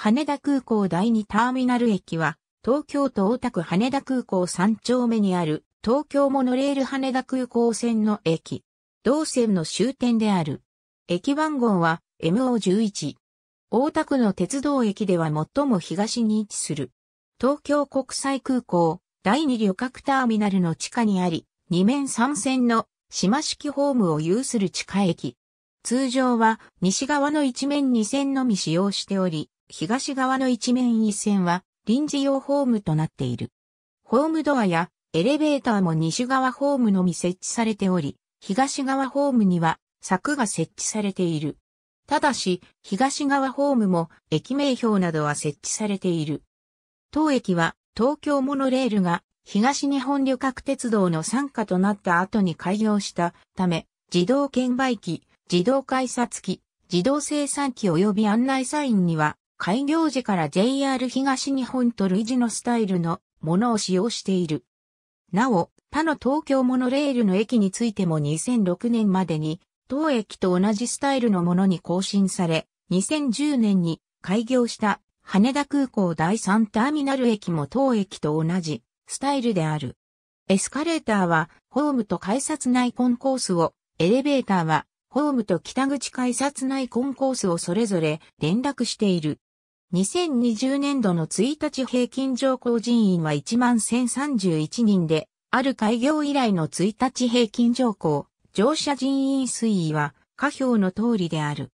羽田空港第2ターミナル駅は、東京都大田区羽田空港3丁目にある、東京モノレール羽田空港線の駅。同線の終点である。駅番号は MO11。大田区の鉄道駅では最も東に位置する。東京国際空港第2旅客ターミナルの地下にあり、2面3線の島式ホームを有する地下駅。通常は西側の1面2線のみ使用しており、東側の一面一線は臨時用ホームとなっている。ホームドアやエレベーターも西側ホームのみ設置されており、東側ホームには柵が設置されている。ただし、東側ホームも駅名標などは設置されている。当駅は東京モノレールが東日本旅客鉄道の参加となった後に開業したため、自動券売機、自動改札機、自動生産機及び案内サインには開業時から JR 東日本と類似のスタイルのものを使用している。なお、他の東京モノレールの駅についても2006年までに、当駅と同じスタイルのものに更新され、2010年に開業した羽田空港第3ターミナル駅も当駅と同じスタイルである。エスカレーターはホームと改札内コンコースを、エレベーターはホームと北口改札内コンコースをそれぞれ連絡している。2020年度の1日平均上降人員は11,031人で、ある開業以来の1日平均上降、乗車人員推移は、下表の通りである。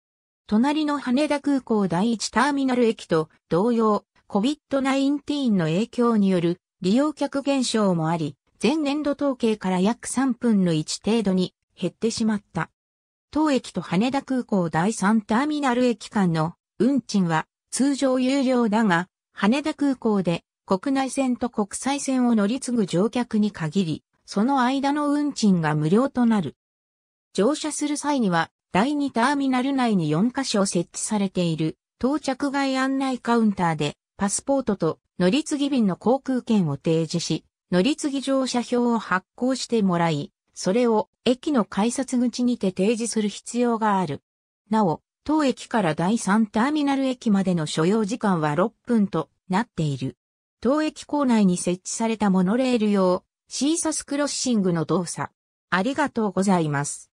隣の羽田空港第1ターミナル駅と同様、COVID-19 の影響による利用客減少もあり、前年度統計から約3分の1程度に減ってしまった。当駅と羽田空港第3ターミナル駅間の運賃は通常有料だが、羽田空港で国内線と国際線を乗り継ぐ乗客に限り、その間の運賃が無料となる。乗車する際には、第2ターミナル内に4カ所設置されている到着外案内カウンターで、パスポートと乗り継ぎ便の航空券を提示し、乗り継ぎ乗車票を発行してもらい、それを駅の改札口にて提示する必要がある。なお、当駅から第3ターミナル駅までの所要時間は6分となっている。当駅構内に設置されたモノレール用、シーサスクロッシングの動作。ありがとうございます。